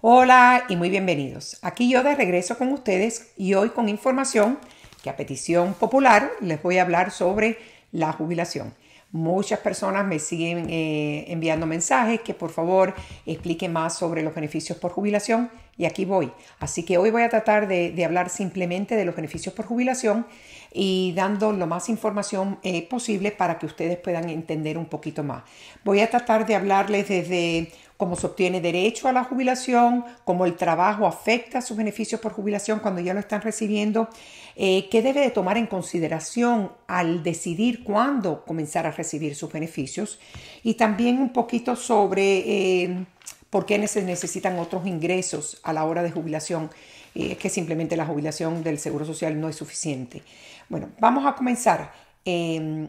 Hola y muy bienvenidos. Aquí yo de regreso con ustedes y hoy con información que a petición popular les voy a hablar sobre la jubilación. Muchas personas me siguen eh, enviando mensajes que por favor explique más sobre los beneficios por jubilación y aquí voy. Así que hoy voy a tratar de, hablar simplemente de los beneficios por jubilación y dando lo más información eh, posible para que ustedes puedan entender un poquito más. Voy a tratar de hablarles desde cómo se obtiene derecho a la jubilación, cómo el trabajo afecta sus beneficios por jubilación cuando ya lo están recibiendo, eh, qué debe de tomar en consideración al decidir cuándo comenzar a recibir sus beneficios y también un poquito sobre eh, por qué se necesitan otros ingresos a la hora de jubilación. Eh, que simplemente la jubilación del Seguro Social no es suficiente. Bueno, vamos a comenzar. Em,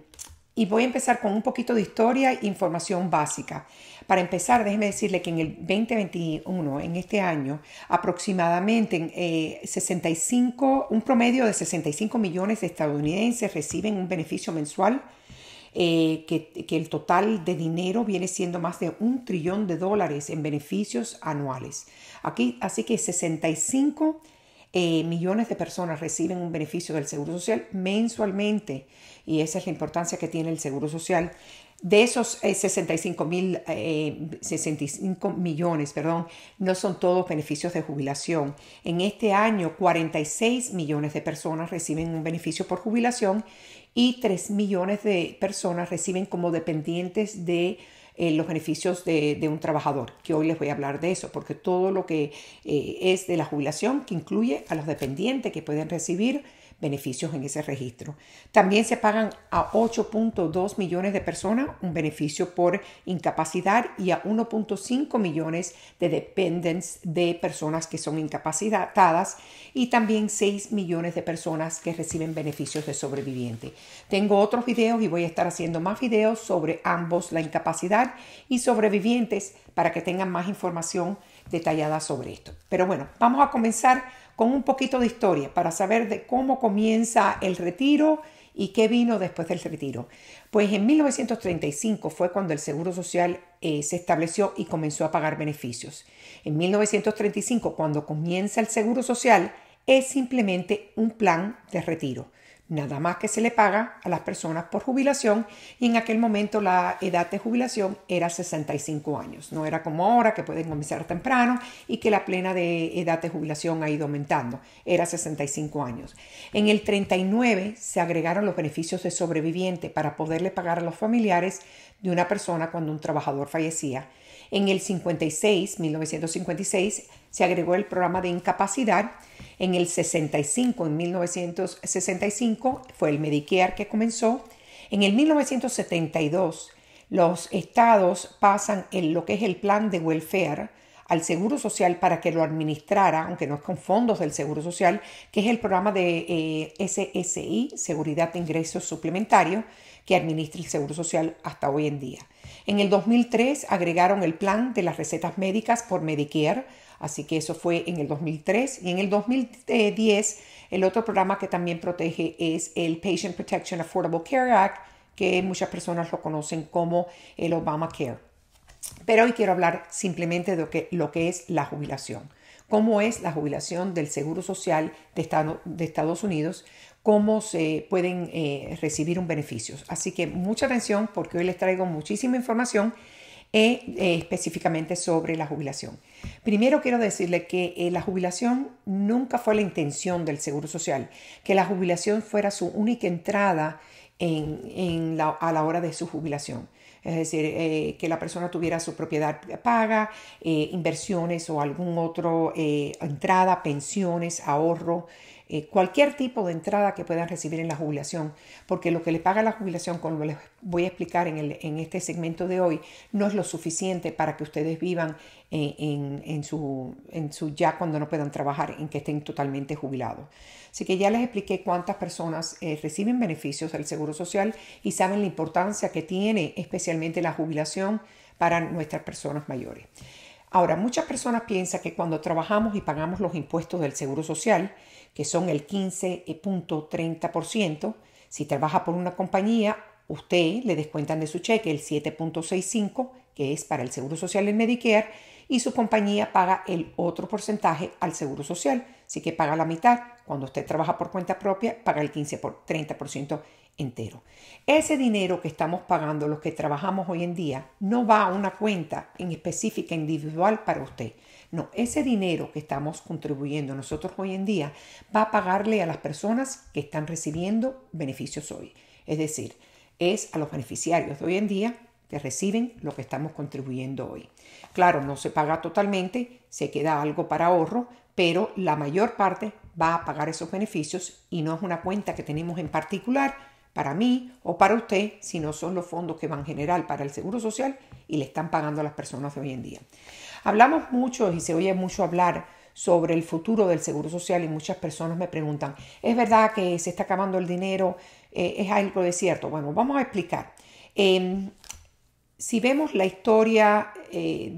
y voy a empezar con un poquito de historia e información básica. Para empezar, déjeme decirle que en el 2021, en este año, aproximadamente 65, eh, un promedio de 65 millones de estadounidenses reciben un beneficio mensual eh, que, el total de dinero viene siendo más de un trillón de dólares en beneficios anuales. Aquí, así que 65 eh, millones de personas reciben un beneficio del Seguro Social mensualmente y esa es la importancia que tiene el Seguro Social. De esos 65, eh, mil, 65 eh, millones, perdón, no son todos beneficios de jubilación. En este año, 46 millones de personas reciben un beneficio por jubilación y 3 millones de personas reciben como dependientes de eh, los beneficios de, de, un trabajador, que hoy les voy a hablar de eso, porque todo lo que es de la jubilación, que incluye a los dependientes que pueden recibir beneficios en ese registro. También se pagan a 8.2 millones de personas un beneficio por incapacidad y a 1.5 millones de dependents de personas que son incapacitadas y también 6 millones de personas que reciben beneficios de sobreviviente. Tengo otros videos y voy a estar haciendo más videos sobre ambos, la incapacidad y sobrevivientes, para que tengan más información detallada sobre esto. Pero bueno, vamos a comenzar con un poquito de historia para saber de cómo comienza el retiro y qué vino después del retiro. Pues en 1935 fue cuando el Seguro Social eh, se estableció y comenzó a pagar beneficios. En 1935, cuando comienza el Seguro Social, es simplemente un plan de retiro nada más que se le paga a las personas por jubilación y en aquel momento la edad de jubilación era 65 años, no era como ahora que pueden comenzar temprano y que la plena de edad de jubilación ha ido aumentando, era 65 años. En el 39 se agregaron los beneficios de sobreviviente para poderle pagar a los familiares de una persona cuando un trabajador fallecía. En el 56, 1956, se agregó el programa de incapacidad. En el 65, en 1965, fue el Medicare que comenzó. En el 1972, los estados pasan en lo que es el plan de welfare al Seguro Social para que lo administrara, aunque no es con fondos del Seguro Social, que es el programa de eh, SSI, Seguridad de Ingresos Suplementarios, que administra el Seguro Social hasta hoy en día. En el 2003 agregaron el plan de las recetas médicas por Medicare Así que eso fue en el 2003. Y en el 2010, el otro programa que también protege es el Patient Protection Affordable Care Act, que muchas personas lo conocen como el Obamacare. Pero hoy quiero hablar simplemente de lo que, es la jubilación cómo es la jubilación del Seguro Social de, Estados Unidos, cómo se pueden eh, recibir un beneficio. Así que mucha atención porque hoy les traigo muchísima información eh, eh, específicamente sobre la jubilación. Primero quiero decirle que eh, la jubilación nunca fue la intención del Seguro Social, que la jubilación fuera su única entrada en, a la hora de su jubilación. Es decir, que la persona tuviera su propiedad paga, inversiones o algún otro entrada, pensiones, ahorro, eh, cualquier tipo de entrada que puedan recibir en la jubilación, porque lo que le paga la jubilación, como les voy a explicar en, este segmento de hoy, no es lo suficiente para que ustedes vivan en, su, en su ya cuando no puedan trabajar, en que estén totalmente jubilados. Así que ya les expliqué cuántas personas eh, reciben beneficios del Seguro Social y saben la importancia que tiene especialmente la jubilación para nuestras personas mayores. Ahora, muchas personas piensan que cuando trabajamos y pagamos los impuestos del Seguro Social, que son el 15.30%. Si trabaja por una compañía, usted le descuentan de su cheque el 7.65, que es para el Seguro Social en Medicare, y su compañía paga el otro porcentaje al Seguro Social. Así que paga la mitad. Cuando usted trabaja por cuenta propia, paga el 15 por 30% entero. Ese dinero que estamos pagando los que trabajamos hoy en día no va a una cuenta en específica individual para usted. No, ese dinero que estamos contribuyendo nosotros hoy en día va a pagarle a las personas que están recibiendo beneficios hoy. Es decir, es a los beneficiarios de hoy en día que reciben lo que estamos contribuyendo hoy. Claro, no se paga totalmente, se queda algo para ahorro, pero la mayor parte va a pagar esos beneficios y no es una cuenta que tenemos en particular para mí o para usted si no son los fondos que van general para el Seguro Social y le están pagando a las personas de hoy en día. Hablamos mucho y se oye mucho hablar sobre el futuro del Seguro Social y muchas personas me preguntan, ¿es verdad que se está acabando el dinero? Eh, ¿Es algo de cierto? Bueno, vamos a explicar. Em, si vemos la historia eh,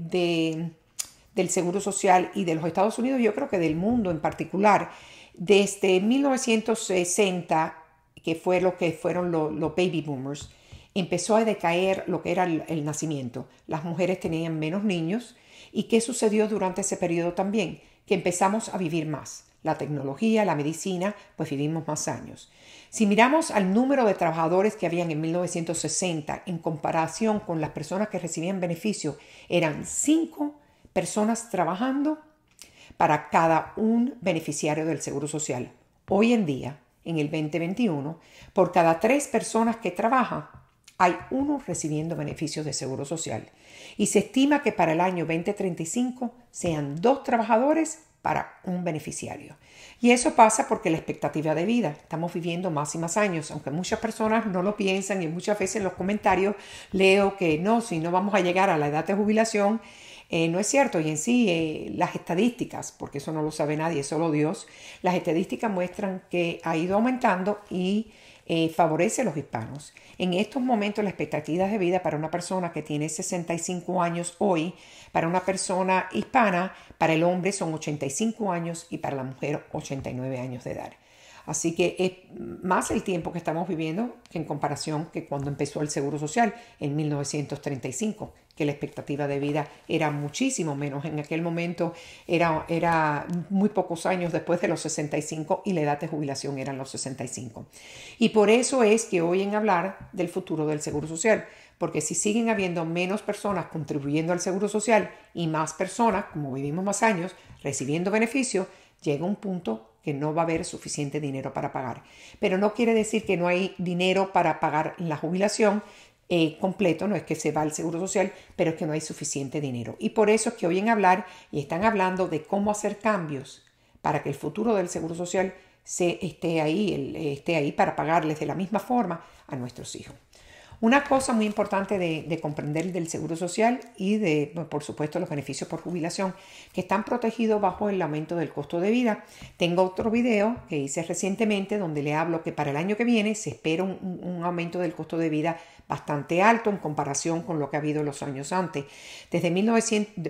del Seguro Social y de los Estados Unidos, yo creo que del mundo en particular, desde 1960 que fue lo que fueron los baby boomers, empezó a decaer lo que era el, nacimiento. Las mujeres tenían menos niños. ¿Y qué sucedió durante ese periodo también? Que empezamos a vivir más. La tecnología, la medicina, pues vivimos más años. Si miramos al número de trabajadores que habían en 1960 en comparación con las personas que recibían beneficio, eran cinco personas trabajando para cada un beneficiario del Seguro Social. Hoy en día en el 2021, por cada tres personas que trabajan, hay uno recibiendo beneficios de seguro social. Y se estima que para el año 2035 sean dos trabajadores para un beneficiario. Y eso pasa porque la expectativa de vida, estamos viviendo más y más años, aunque muchas personas no lo piensan y muchas veces en los comentarios leo que no, si no vamos a llegar a la edad de jubilación, eh, no es cierto. Y en sí, eh, las estadísticas, porque eso no lo sabe nadie, solo Dios, las estadísticas muestran que ha ido aumentando y eh, favorece a los hispanos. En estos momentos, las expectativas de vida para una persona que tiene 65 años hoy, para una persona hispana, para el hombre son 85 años y para la mujer 89 años de edad. Así que es más el tiempo que estamos viviendo que en comparación que cuando empezó el Seguro Social en 1935, que la expectativa de vida era muchísimo menos. En aquel momento era, era muy pocos años después de los 65 y la edad de jubilación eran los 65. Y por eso es que hoy en hablar del futuro del Seguro Social, porque si siguen habiendo menos personas contribuyendo al Seguro Social y más personas, como vivimos más años, recibiendo beneficios, llega un punto que no va a haber suficiente dinero para pagar. Pero no quiere decir que no hay dinero para pagar la jubilación eh, completo, no es que se va al Seguro Social, pero es que no hay suficiente dinero. Y por eso es que oyen hablar y están hablando de cómo hacer cambios para que el futuro del Seguro Social se, esté, ahí, esté ahí para pagarles de la misma forma a nuestros hijos. Una cosa muy importante de, comprender del Seguro Social y de, por supuesto, los beneficios por jubilación, que están protegidos bajo el aumento del costo de vida. Tengo otro video que hice recientemente donde le hablo que para el año que viene se espera un, aumento del costo de vida bastante alto en comparación con lo que ha habido los años antes. Desde,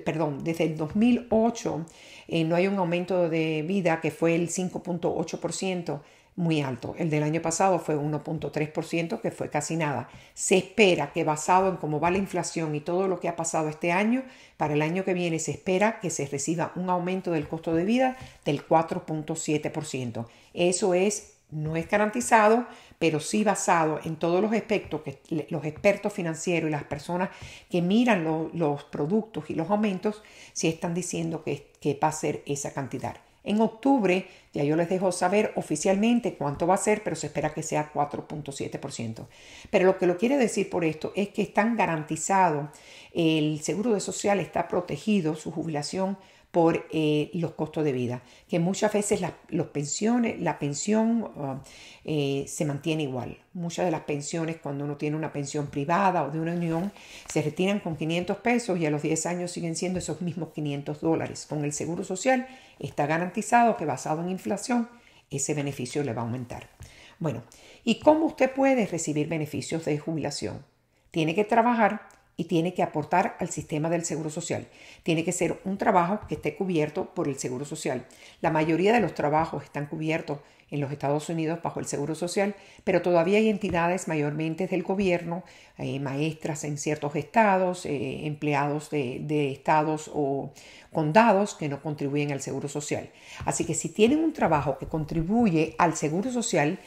perdón, desde el 2008 eh, no hay un aumento de vida que fue el 5.8% muy alto. El del año pasado fue 1.3%, que fue casi nada. Se espera que basado en cómo va la inflación y todo lo que ha pasado este año, para el año que viene se espera que se reciba un aumento del costo de vida del 4.7%. Eso es, no es garantizado, pero sí basado en todos los aspectos que los expertos financieros y las personas que miran los productos y los aumentos, sí están diciendo que, que va a ser esa cantidad. En octubre ya yo les dejo saber oficialmente cuánto va a ser, pero se espera que sea 4.7%. Pero lo que lo quiere decir por esto es que están garantizados, el seguro de social está protegido, su jubilación por eh, los costos de vida, que muchas veces pensiones, la pensión ah, eh, se mantiene igual. Muchas de las pensiones, cuando uno tiene una pensión privada o de una unión, se retiran con 500 pesos y a los 10 años siguen siendo esos mismos 500 dólares. Con el Seguro Social está garantizado que basado en inflación, ese beneficio le va a aumentar. Bueno, ¿y cómo usted puede recibir beneficios de jubilación? Tiene que trabajar y tiene que aportar al sistema del Seguro Social. Tiene que ser un trabajo que esté cubierto por el Seguro Social. La mayoría de los trabajos están cubiertos en los Estados Unidos bajo el Seguro Social, pero todavía hay entidades mayormente del gobierno, eh, maestras en ciertos estados, eh, empleados de estados o condados que no contribuyen al Seguro Social. Así que si tienen un trabajo que contribuye al Seguro Social,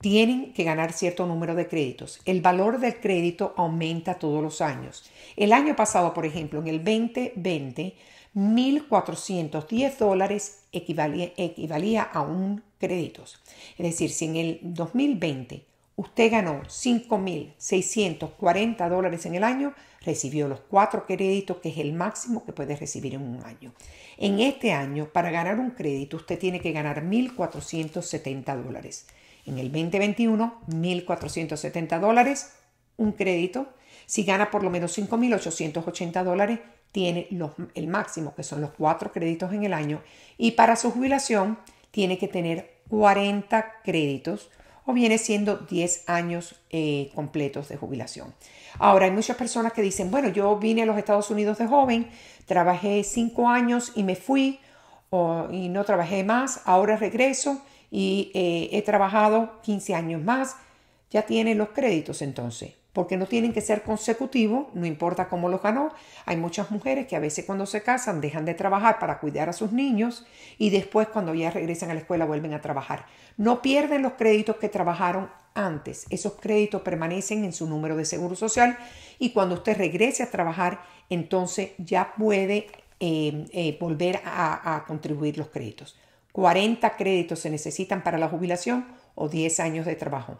tienen que ganar cierto número de créditos. El valor del crédito aumenta todos los años. El año pasado, por ejemplo, en el 2020, 1.410 dólares equivalía, a un crédito. Es decir, si en el 2020 usted ganó 5.640 dólares en el año, recibió los cuatro créditos, que es el máximo que puede recibir en un año. En este año, para ganar un crédito, usted tiene que ganar 1.470 dólares. En el 2021, 1.470 dólares, un crédito. Si gana por lo menos 5.880 dólares, tiene el máximo, que son los cuatro créditos en el año. Y para su jubilación, tiene que tener 40 créditos o viene siendo 10 años eh, completos de jubilación. Ahora, hay muchas personas que dicen, bueno, yo vine a los Estados Unidos de joven, trabajé 5 años y me fui y no trabajé más, ahora regreso y eh, he trabajado 15 años más, ya tiene los créditos entonces, porque no tienen que ser consecutivos, no importa cómo los ganó. Hay muchas mujeres que a veces cuando se casan dejan de trabajar para cuidar a sus niños y después cuando ya regresan a la escuela vuelven a trabajar. No pierden los créditos que trabajaron antes, esos créditos permanecen en su número de seguro social y cuando usted regrese a trabajar, entonces ya puede eh, eh, volver a contribuir los créditos. 40 créditos se necesitan para la jubilación o 10 años de trabajo.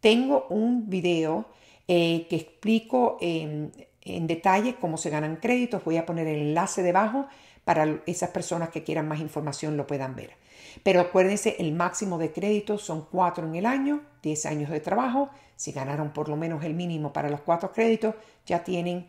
Tengo un video eh, que explico en detalle cómo se ganan créditos. Voy a poner el enlace debajo para esas personas que quieran más información lo puedan ver. Pero acuérdense, el máximo de créditos son 4 en el año, 10 años de trabajo. Si ganaron por lo menos el mínimo para los 4 créditos, ya tienen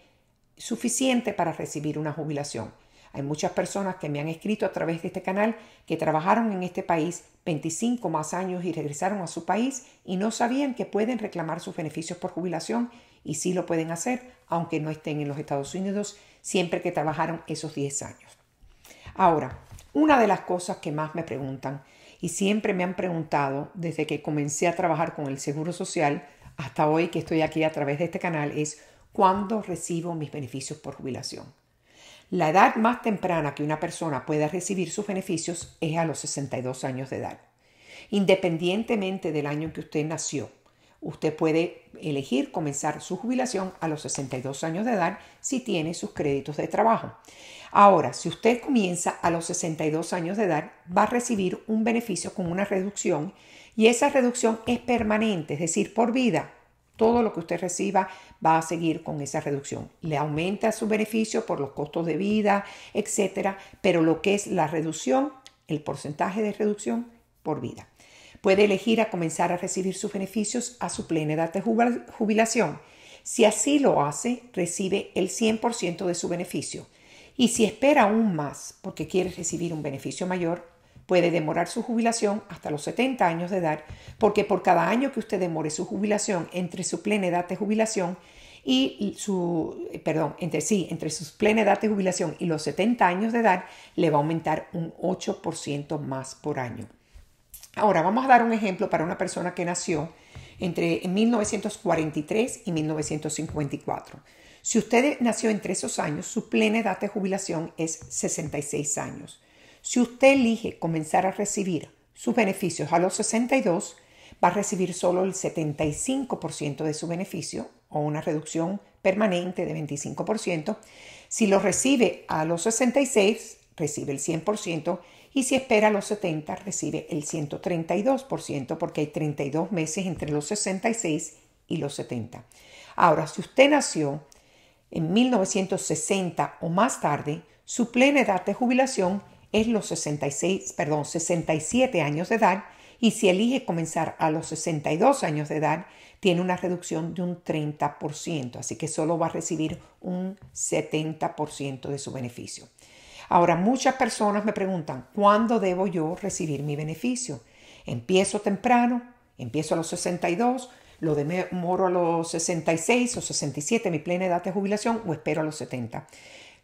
suficiente para recibir una jubilación. Hay muchas personas que me han escrito a través de este canal que trabajaron en este país 25 más años y regresaron a su país y no sabían que pueden reclamar sus beneficios por jubilación y sí lo pueden hacer aunque no estén en los Estados Unidos siempre que trabajaron esos 10 años. Ahora, una de las cosas que más me preguntan y siempre me han preguntado desde que comencé a trabajar con el Seguro Social hasta hoy que estoy aquí a través de este canal es cuándo recibo mis beneficios por jubilación. La edad más temprana que una persona pueda recibir sus beneficios es a los 62 años de edad. Independientemente del año en que usted nació, usted puede elegir comenzar su jubilación a los 62 años de edad si tiene sus créditos de trabajo. Ahora, si usted comienza a los 62 años de edad, va a recibir un beneficio con una reducción y esa reducción es permanente, es decir, por vida, todo lo que usted reciba va a seguir con esa reducción. Le aumenta su beneficio por los costos de vida, etcétera, pero lo que es la reducción, el porcentaje de reducción por vida. Puede elegir a comenzar a recibir sus beneficios a su plena edad de jubilación. Si así lo hace, recibe el 100% de su beneficio. Y si espera aún más porque quiere recibir un beneficio mayor, puede demorar su jubilación hasta los 70 años de edad, porque por cada año que usted demore su jubilación entre su plena edad de jubilación y su, perdón, entre sí, entre plena de jubilación y los 70 años de edad, le va a aumentar un 8% más por año. Ahora, vamos a dar un ejemplo para una persona que nació entre 1943 y 1954. Si usted nació entre esos años, su plena edad de jubilación es 66 años. Si usted elige comenzar a recibir sus beneficios a los 62, va a recibir solo el 75% de su beneficio o una reducción permanente de 25%. Si lo recibe a los 66, recibe el 100% y si espera a los 70, recibe el 132% porque hay 32 meses entre los 66 y los 70. Ahora, si usted nació en 1960 o más tarde, su plena edad de jubilación es los 66, perdón, 67 años de edad y si elige comenzar a los 62 años de edad, tiene una reducción de un 30%, así que solo va a recibir un 70% de su beneficio. Ahora, muchas personas me preguntan, ¿cuándo debo yo recibir mi beneficio? ¿Empiezo temprano? ¿Empiezo a los 62? ¿Lo demoro a los 66 o 67, mi plena edad de jubilación? ¿O espero a los 70?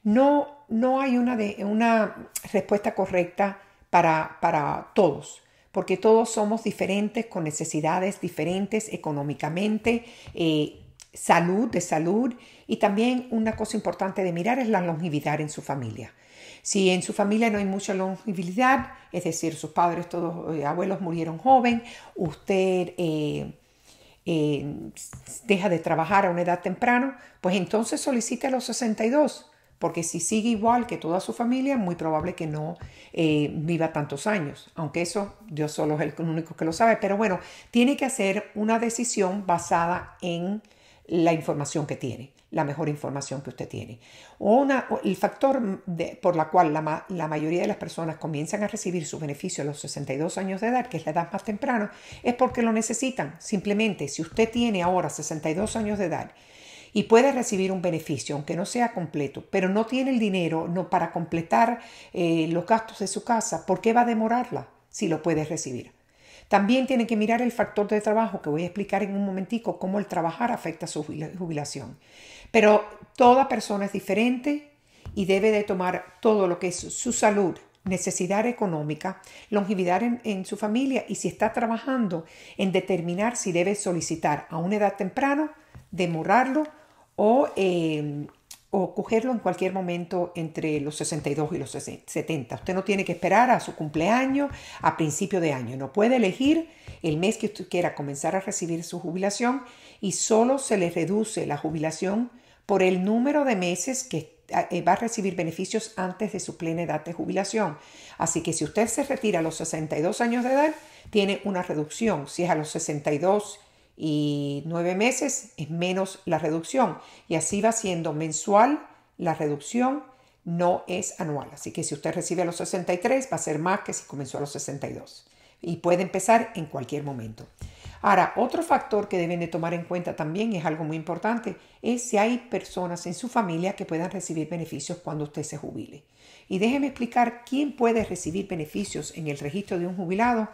No, no hay una, una respuesta correcta para, todos porque todos somos diferentes, con necesidades diferentes económicamente, eh, salud, de salud, y también una cosa importante de mirar es la longevidad en su familia. Si en su familia no hay mucha longevidad, es decir, sus padres, todos eh, abuelos murieron joven, usted eh, deja de trabajar a una edad temprana, pues entonces solicite a los 62 porque si sigue igual que toda su familia, muy probable que no eh, viva tantos años, aunque eso Dios solo es el único que lo sabe, pero bueno, tiene que hacer una decisión basada en la información que tiene, la mejor información que usted tiene. el factor por la cual la, la, mayoría de las personas comienzan a recibir su beneficio a los 62 años de edad, que es la edad más temprana, es porque lo necesitan. Simplemente, si usted tiene ahora 62 años de edad y puede recibir un beneficio, aunque no sea completo, pero no tiene el dinero no, para completar eh, los gastos de su casa, ¿por qué va a demorarla si lo puede recibir? También tiene que mirar el factor de trabajo, que voy a explicar en un momentico cómo el trabajar afecta su jubilación. Pero toda persona es diferente y debe de tomar todo lo que es su salud, necesidad económica, longevidad en, en, su familia y si está trabajando en determinar si debe solicitar a una edad temprana, demorarlo Em, o, cogerlo en cualquier momento entre los 62 y los 70. Usted no tiene que esperar a su cumpleaños, a principio de año. No puede elegir el mes que usted quiera comenzar a recibir su jubilación y solo se le reduce la jubilación por el número de meses que eh, va a recibir beneficios antes de su plena edad de jubilación. Así que si usted se retira a los 62 años de edad, tiene una reducción. Si es a los 62 y nueve meses es menos la reducción y así va siendo mensual la reducción no es anual. Así que si usted recibe a los 63 va a ser más que si comenzó a los 62 y puede empezar en cualquier momento. Ahora, otro factor que deben de tomar en cuenta también es algo muy importante, es si hay personas en su familia que puedan recibir beneficios cuando usted se jubile. Y déjeme explicar quién puede recibir beneficios en el registro de un jubilado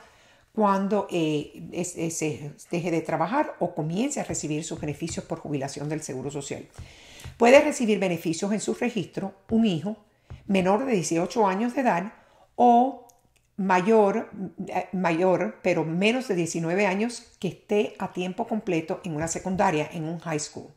cuando eh, se deje de trabajar o comience a recibir sus beneficios por jubilación del Seguro Social. Puede recibir beneficios en su registro un hijo menor de 18 años de edad o mayor, eh, mayor, pero menos de 19 años que esté a tiempo completo en una secundaria, en un high school.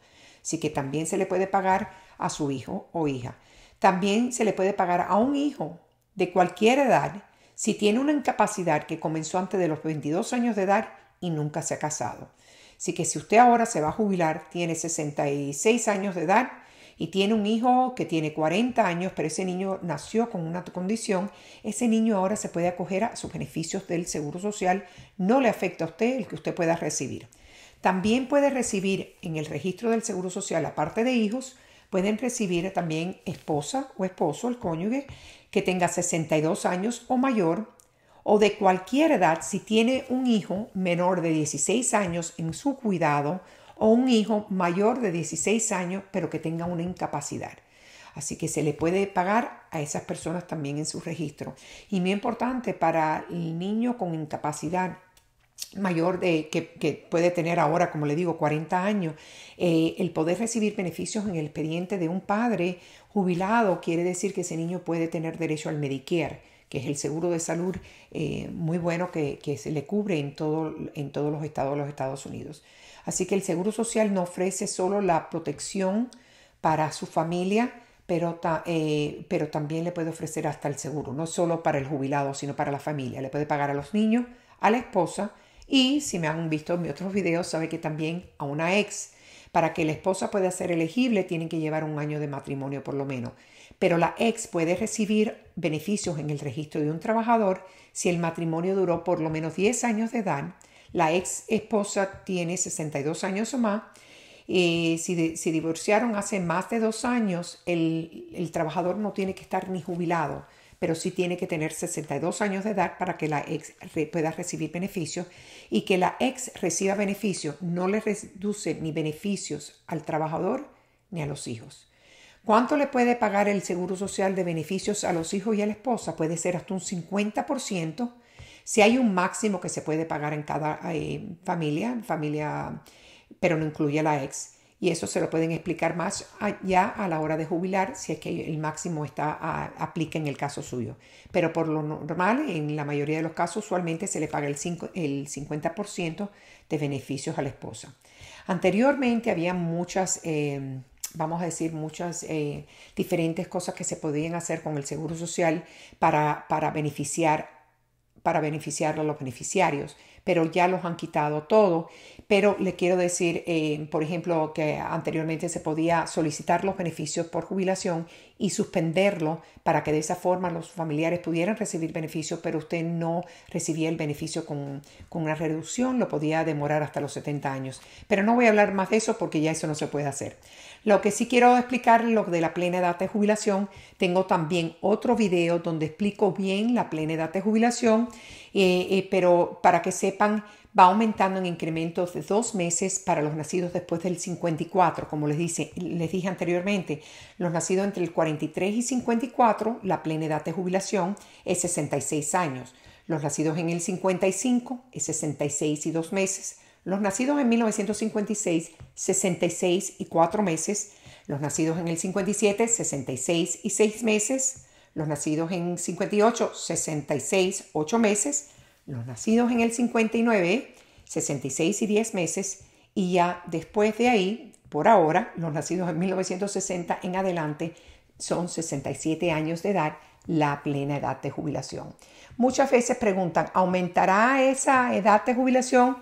Así que también se le puede pagar a su hijo o hija. También se le puede pagar a un hijo de cualquier edad si tiene una incapacidad que comenzó antes de los 22 años de edad y nunca se ha casado. Así que si usted ahora se va a jubilar, tiene 66 años de edad y tiene un hijo que tiene 40 años, pero ese niño nació con una condición, ese niño ahora se puede acoger a sus beneficios del Seguro Social, no le afecta a usted el que usted pueda recibir. También puede recibir en el registro del Seguro Social, aparte de hijos, pueden recibir también esposa o esposo, el cónyuge, que tenga 62 años o mayor, o de cualquier edad si tiene un hijo menor de 16 años en su cuidado o un hijo mayor de 16 años pero que tenga una incapacidad. Así que se le puede pagar a esas personas también en su registro. Y muy importante, para el niño con incapacidad mayor de, que, puede tener ahora, como le digo, 40 años, eh, el poder recibir beneficios en el expediente de un padre jubilado quiere decir que ese niño puede tener derecho al Medicare, que es el seguro de salud eh, muy bueno que, se le cubre en, todo, en todos los estados de los Estados Unidos. Así que el seguro social no ofrece solo la protección para su familia, pero, eh, pero también le puede ofrecer hasta el seguro, no solo para el jubilado, sino para la familia. Le puede pagar a los niños, a la esposa, y si me han visto en mis otros videos, sabe que también a una ex, para que la esposa pueda ser elegible, tienen que llevar un año de matrimonio por lo menos. Pero la ex puede recibir beneficios en el registro de un trabajador si el matrimonio duró por lo menos 10 años de edad, la ex esposa tiene 62 años o más, y si, divorciaron hace más de dos años, el trabajador no tiene que estar ni jubilado, pero sí tiene que tener 62 años de edad para que la ex pueda recibir beneficios y que la ex reciba beneficios no le reduce ni beneficios al trabajador ni a los hijos. ¿Cuánto le puede pagar el Seguro Social de beneficios a los hijos y a la esposa? Puede ser hasta un 50%. Si hay un máximo que se puede pagar en cada eh, familia, familia, pero no incluye a la ex y eso se lo pueden explicar más ya a la hora de jubilar si es que el máximo está aplica en el caso suyo. Pero por lo normal, en la mayoría de los casos, usualmente se le paga el, el 50% de beneficios a la esposa. Anteriormente había muchas, eh, vamos a decir, muchas eh, diferentes cosas que se podían hacer con el Seguro Social para, para beneficiar para beneficiar a los beneficiarios, pero ya los han quitado todo. Pero le quiero decir, eh, por ejemplo, que anteriormente se podía solicitar los beneficios por jubilación y suspenderlo para que de esa forma los familiares pudieran recibir beneficios, pero usted no recibía el beneficio con, con una reducción, lo podía demorar hasta los 70 años. Pero no voy a hablar más de eso porque ya eso no se puede hacer. Lo que sí quiero explicar, lo de la plena edad de jubilación, tengo también otro video donde explico bien la plena edad de jubilación, eh, eh, pero para que sepan, va aumentando en incrementos de dos meses para los nacidos después del 54. Como les, les dije anteriormente, los nacidos entre el 43 y 54, la plena edad de jubilación es 66 años. Los nacidos en el 55 es 66 y dos meses. Los nacidos en 1956, 66 y 4 meses. Los nacidos en el 57, 66 y 6 meses. Los nacidos en 58, 66, 8 meses. Los nacidos en el 59, 66 y 10 meses. Y ya después de ahí, por ahora, los nacidos en 1960 en adelante son 67 años de edad, la plena edad de jubilación. Muchas veces preguntan, ¿aumentará esa edad de jubilación?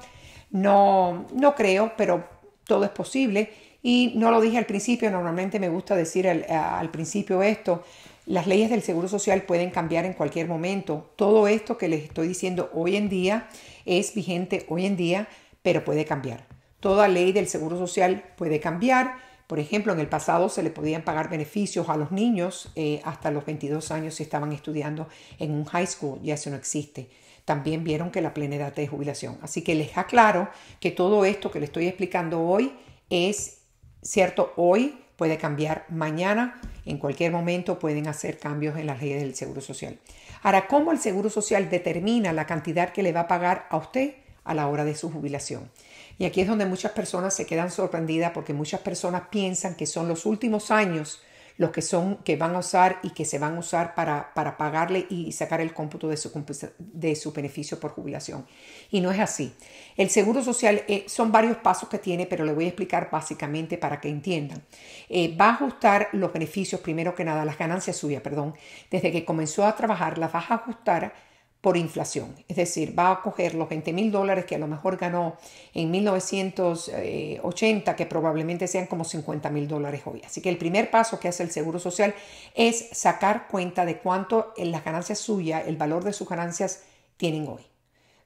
No, no creo, pero todo es posible. Y no lo dije al principio, normalmente me gusta decir al, principio esto, las leyes del Seguro Social pueden cambiar en cualquier momento. Todo esto que les estoy diciendo hoy en día es vigente hoy en día, pero puede cambiar. Toda ley del Seguro Social puede cambiar. Por ejemplo, en el pasado se le podían pagar beneficios a los niños eh, hasta los 22 años si estaban estudiando en un high school. Ya eso no existe también vieron que la plena edad de jubilación. Así que les aclaro que todo esto que les estoy explicando hoy es cierto hoy, puede cambiar mañana, en cualquier momento pueden hacer cambios en las leyes del Seguro Social. Ahora, ¿cómo el Seguro Social determina la cantidad que le va a pagar a usted a la hora de su jubilación? Y aquí es donde muchas personas se quedan sorprendidas porque muchas personas piensan que son los últimos años los que son que van a usar y que se van a usar para, pagarle y sacar el cómputo de su, beneficio por jubilación. Y no es así. El seguro social eh, son varios pasos que tiene, pero le voy a explicar básicamente para que entiendan. Eh, va a ajustar los beneficios, primero que nada, las ganancias suyas, perdón. Desde que comenzó a trabajar, las vas a ajustar por inflación. Es decir, va a coger los 20 mil dólares que a lo mejor ganó en 1980, que probablemente sean como 50 mil dólares hoy. Así que el primer paso que hace el Seguro Social es sacar cuenta de cuánto en eh, las ganancias suyas, el valor de sus ganancias tienen hoy.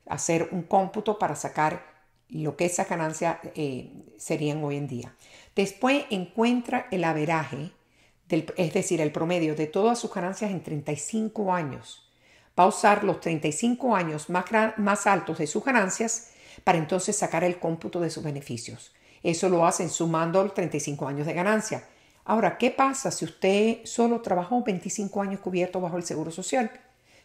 Hacer un cómputo para sacar lo que esas ganancias eh, serían hoy en día. Después encuentra el averaje, es decir, el promedio de todas sus ganancias en 35 años va a usar los 35 años más, altos de sus ganancias para entonces sacar el cómputo de sus beneficios. Eso lo hacen sumando los 35 años de ganancia. Ahora, ¿qué pasa si usted solo trabajó 25 años cubierto bajo el Seguro Social?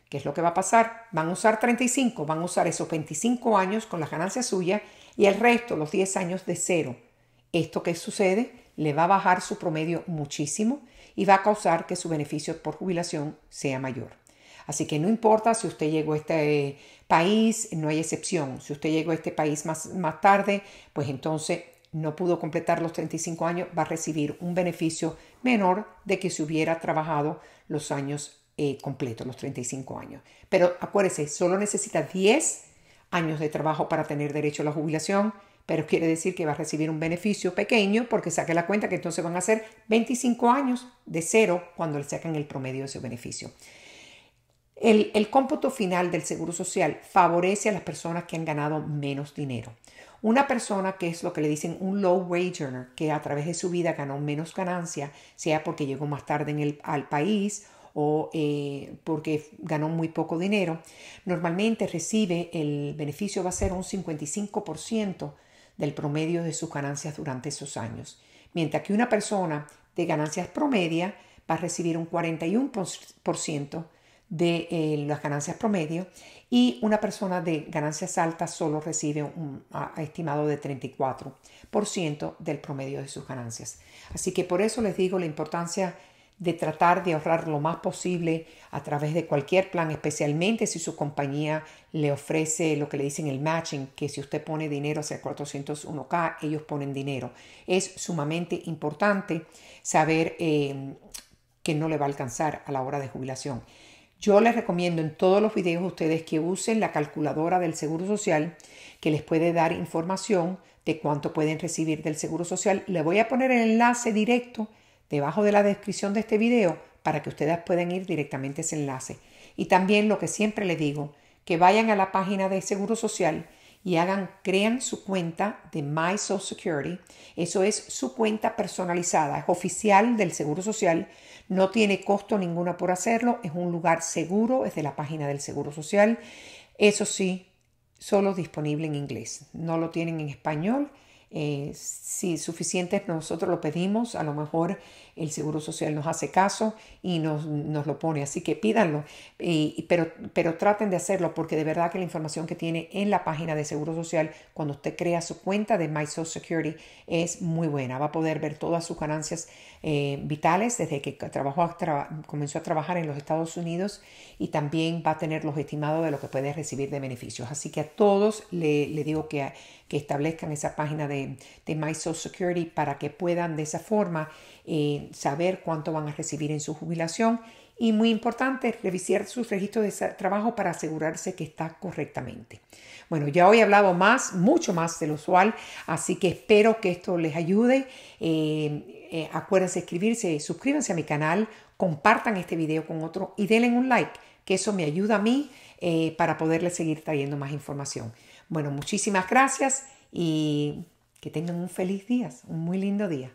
¿Qué es lo que va a pasar? Van a usar 35, van a usar esos 25 años con las ganancias suyas y el resto, los 10 años de cero. Esto que sucede le va a bajar su promedio muchísimo y va a causar que su beneficio por jubilación sea mayor. Así que no importa si usted llegó a este eh, país, no hay excepción. Si usted llegó a este país más, más tarde, pues entonces no pudo completar los 35 años, va a recibir un beneficio menor de que si hubiera trabajado los años eh, completos, los 35 años. Pero acuérdese, solo necesita 10 años de trabajo para tener derecho a la jubilación, pero quiere decir que va a recibir un beneficio pequeño porque saque la cuenta que entonces van a ser 25 años de cero cuando le sacan el promedio de su beneficio. El, cómputo final del Seguro Social favorece a las personas que han ganado menos dinero. Una persona que es lo que le dicen un low wage earner, que a través de su vida ganó menos ganancia, sea porque llegó más tarde en el, al país o eh, porque ganó muy poco dinero, normalmente recibe el beneficio va a ser un 55% del promedio de sus ganancias durante esos años. Mientras que una persona de ganancias promedia va a recibir un 41% de eh, las ganancias promedio y una persona de ganancias altas solo recibe un estimado de 34% del promedio de sus ganancias. Así que por eso les digo la importancia de tratar de ahorrar lo más posible a través de cualquier plan, especialmente si su compañía le ofrece lo que le dicen el matching, que si usted pone dinero hacia 401k, ellos ponen dinero. Es sumamente importante saber eh, que no le va a alcanzar a la hora de jubilación. Yo les recomiendo en todos los videos a ustedes que usen la calculadora del Seguro Social que les puede dar información de cuánto pueden recibir del Seguro Social. Le voy a poner el enlace directo debajo de la descripción de este video para que ustedes puedan ir directamente a ese enlace. Y también lo que siempre les digo, que vayan a la página de Seguro Social y hagan, crean su cuenta de My Social Security. Eso es su cuenta personalizada, es oficial del Seguro Social no tiene costo ninguna por hacerlo, es un lugar seguro, es de la página del Seguro Social. Eso sí, solo disponible en inglés, no lo tienen en español eh, si suficientes nosotros lo pedimos, a lo mejor el Seguro Social nos hace caso y nos, nos lo pone. Así que pídanlo, y, pero, pero traten de hacerlo porque de verdad que la información que tiene en la página de Seguro Social cuando usted crea su cuenta de My Social Security es muy buena. Va a poder ver todas sus ganancias eh, vitales desde que trabajó comenzó a trabajar en los Estados Unidos y también va a tener los estimados de lo que puede recibir de beneficios. Así que a todos le, le digo que, que establezcan esa página de de, My Social Security para que puedan de esa forma eh, saber cuánto van a recibir en su jubilación. Y muy importante, revisar sus registros de trabajo para asegurarse que está correctamente. Bueno, ya hoy he hablado más, mucho más de lo usual, así que espero que esto les ayude. Eh, eh, acuérdense suscribirse, suscríbanse a mi canal, compartan este video con otro y denle un like, que eso me ayuda a mí para poderles seguir trayendo más información. Bueno, muchísimas gracias y que tengan un feliz día, un muy lindo día.